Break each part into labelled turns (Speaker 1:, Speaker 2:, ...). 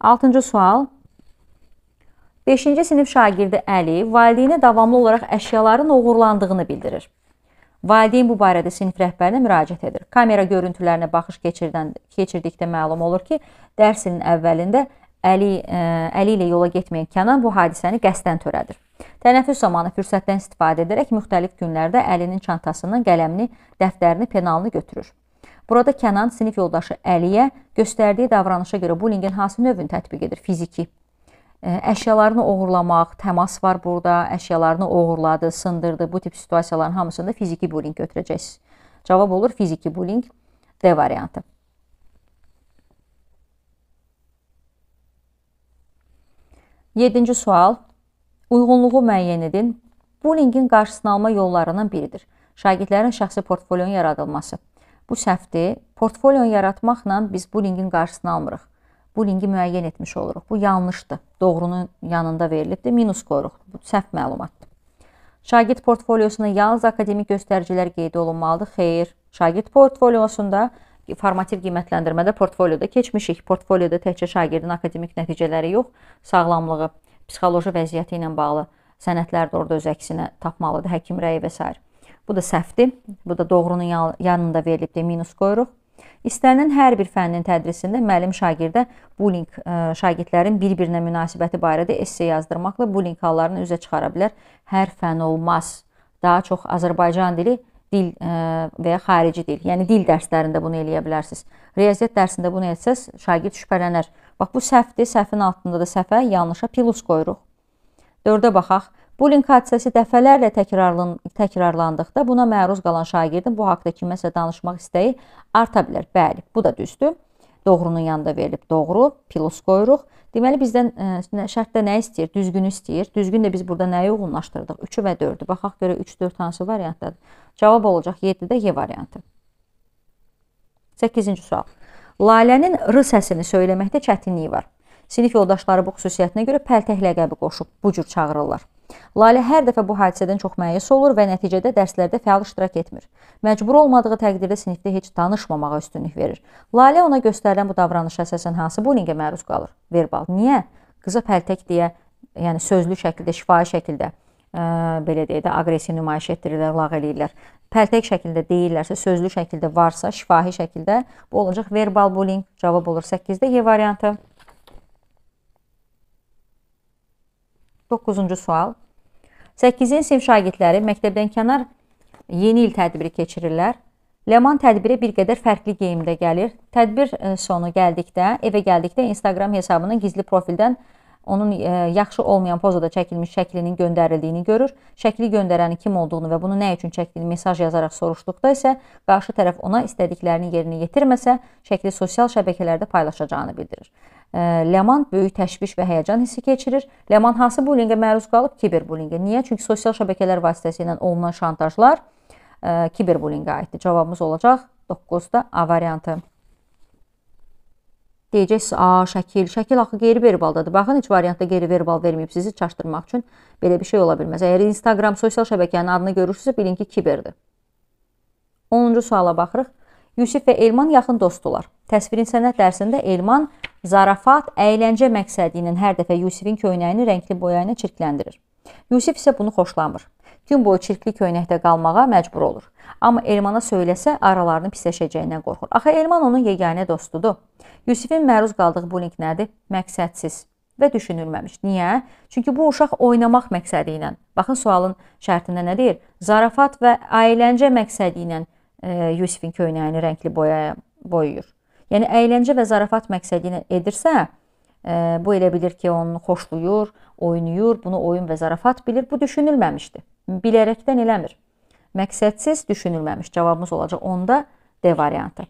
Speaker 1: Altıncı sual. 5-ci sinif şagirdi Əli valideyni davamlı olaraq əşyaların oğurlandığını bildirir. Valideyn bu barədə sinif rəhbərinə müraciət edir. Kamera görüntülərinə baxış keçirdən, keçirdikdə məlum olur ki, dərsinin əvvəlində Əli, ə, e, Əli ilə yola getməyən Kənan bu hadisəni qəsdən törədir. Tənəffüs zamanı fürsətdən istifadə edərək müxtəlif günlərdə Əlinin çantasından qələmini, dəftərini, penalını götürür. Burada Kənan sinif yoldaşı Əliyə göstərdiyi davranışa görə bullyingin hansı növünü tətbiq edir? Fiziki. E, əşyalarını oğurlamaq, təmas var burada, əşyalarını oğurladı, sındırdı. Bu tip situasiyaların hamısında fiziki bullying götürəcəksiniz. Cavab olur fiziki bullying D variantı. Yedinci sual. Uyğunluğu müəyyən edin. Bullyingin qarşısını alma yollarından biridir. Şagirdlərin şəxsi portfolionun yaradılması. Bu səhvdir. Portfolyon yaratmaqla biz bullyingin qarşısını almırıq. Bullyingi müəyyən etmiş oluruq. Bu yanlışdır. Doğrunun yanında verilibdir. Minus qoyuruq. Bu səhv məlumatdır. Şagird portfoliosuna yalnız akademik göstəricilər qeyd olunmalıdır. Xeyr. Şagird portfoliosunda formativ qiymətləndirmədə portfolioda keçmişik. Portfolioda təkcə şagirdin akademik nəticələri yox, sağlamlığı, psixoloji vəziyyəti ilə bağlı sənədlər də orada öz əksinə tapmalıdır, həkim rəyi və s. Bu da səhvdir. Bu da doğrunun yanında verilibdir, minus qoyuruq. İstənilən hər bir fənnin tədrisində müəllim şagirdə bullying e, şagirdlərin bir-birinə münasibəti barədə esse yazdırmaqla bullying hallarını üzə çıxara bilər. Hər fən olmaz. Daha çox Azərbaycan dili, dil e, və ya xarici dil, yəni dil dərslərində bunu eləyə bilərsiniz. Riyaziyyat dərsində bunu etsəz, şagird şübhələnər. Bax bu səhvdir, səhvin altında da səhvə yanlışa plus qoyuruq. 4-də baxaq. Bullying hadisəsi dəfələrlə təkrarlandıqda buna məruz qalan şagirdin bu haqda kiməsə danışmaq istəyi arta bilər. Bəli, bu da düzdür. Doğrunun yanında verilib doğru, plus qoyuruq. Deməli bizdən ə, e, şərtdə nə istəyir? Düzgünü istəyir. Düzgün də biz burada nəyə uyğunlaşdırdıq? 3-ü və 4-ü. Baxaq görə 3, 4 hansı variantdadır? Cavab olacaq 7-də Y variantı. 8-ci sual. Lalənin r səsini söyləməkdə çətinliyi var. Sinif yoldaşları bu xüsusiyyətinə görə pəltək ləqəbi qoşub bu cür çağırırlar. Lalə hər dəfə bu hadisədən çox məyus olur və nəticədə dərslərdə fəal iştirak etmir. Məcbur olmadığı təqdirdə sinifdə heç danışmamağa üstünlük verir. Lalə ona göstərilən bu davranışa əsasən hansı bullyingə məruz qalır? Verbal. Niyə? Qıza pəltək deyə, yəni sözlü şəkildə, şifahi şəkildə ə, e, belə deyək də aqressiya nümayiş etdirirlər, lağ eləyirlər. Pəltək şəkildə deyirlərsə, sözlü şəkildə varsa, şifahi şəkildə bu olacaq verbal bullying. Cavab olur 8-də E variantı. 9-cu sual. 8-ci sinif şagirdləri məktəbdən kənar yeni il tədbiri keçirirlər. Ləman tədbiri bir qədər fərqli geyimdə gəlir. Tədbir e, sonu gəldikdə, evə gəldikdə Instagram hesabının gizli profildən onun e, yaxşı olmayan pozada çəkilmiş şəklinin göndərildiyini görür. Şəkli göndərənin kim olduğunu və bunu nə üçün çəkdiyini mesaj yazaraq soruşduqda isə qarşı tərəf ona istədiklərini yerinə yetirməsə, şəkli sosial şəbəkələrdə paylaşacağını bildirir. Ləman böyük təşviş və həyəcan hissi keçirir. Ləman hansı bullyingə məruz qalıb? Kiberbullyingə. Niyə? Çünki sosial şəbəkələr vasitəsilə olunan şantajlar e, kiberbullyingə aiddir. Cavabımız olacaq 9-da A variantı. Deyəcəksiniz, a, şəkil. Şəkil axı qeyri-verbaldadır. Baxın, heç variantda qeyri-verbal verməyib sizi çaşdırmaq üçün belə bir şey ola bilməz. Əgər Instagram sosial şəbəkənin adını görürsünüzsə, bilin ki, kiberdir. 10-cu suala baxırıq. Yusif və Elman yaxın dostdular. Təsvirin sənət dərsində Elman zarafat, əyləncə məqsədi ilə hər dəfə Yusifin köynəyini rəngli boyayına çirkləndirir. Yusif isə bunu xoşlamır. Gün boyu çirkli köynəkdə qalmağa məcbur olur. Amma Elmana söyləsə aralarını pisləşəcəyindən qorxur. Axı Elman onun yeganə dostudur. Yusifin məruz qaldığı bulinq nədir? Məqsədsiz və düşünülməmiş. Niyə? Çünki bu uşaq oynamaq məqsədi ilə. Baxın sualın şərtində nə deyir? Zarafat və əyləncə məqsədi ilə Yusifin köynəyini rəngli boyaya boyuyur. Yəni əyləncə və zarafat məqsədi ilə edirsə, e, bu elə bilir ki, onu xoşlayır, oynayır, bunu oyun və zarafat bilir. Bu düşünülməmişdi. Bilərəkdən eləmir. Məqsədsiz düşünülməmiş. Cavabımız olacaq onda D variantı.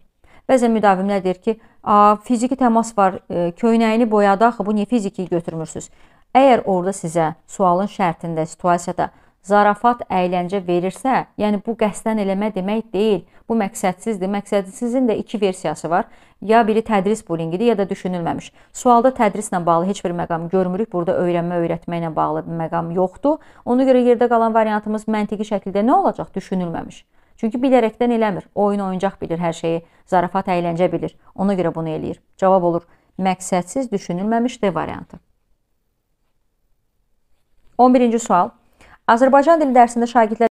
Speaker 1: Bəzən müdavimlər deyir ki, "A, fiziki təmas var, e, köynəyini boyadı axı, bu niyə fiziki götürmürsüz?" Əgər orada sizə sualın şərtində, situasiyada zarafat əyləncə verirsə, yəni bu qəsdən eləmə demək deyil. Bu məqsədsizdir. Məqsədsizin də iki versiyası var. Ya biri tədris bulingidir, ya da düşünülməmiş. Sualda tədrislə bağlı heç bir məqam görmürük. Burada öyrənmə, öyrətməklə bağlı bir məqam yoxdur. Ona görə yerdə qalan variantımız məntiqi şəkildə nə olacaq? Düşünülməmiş. Çünki bilərəkdən eləmir. Oyun oyuncaq bilir hər şeyi, zarafat əyləncə bilir. Ona görə bunu eləyir. Cavab olur: məqsədsiz, düşünülməmiş D variantı. 11-ci sual. Azərbaycan dili dərsində şagirdlər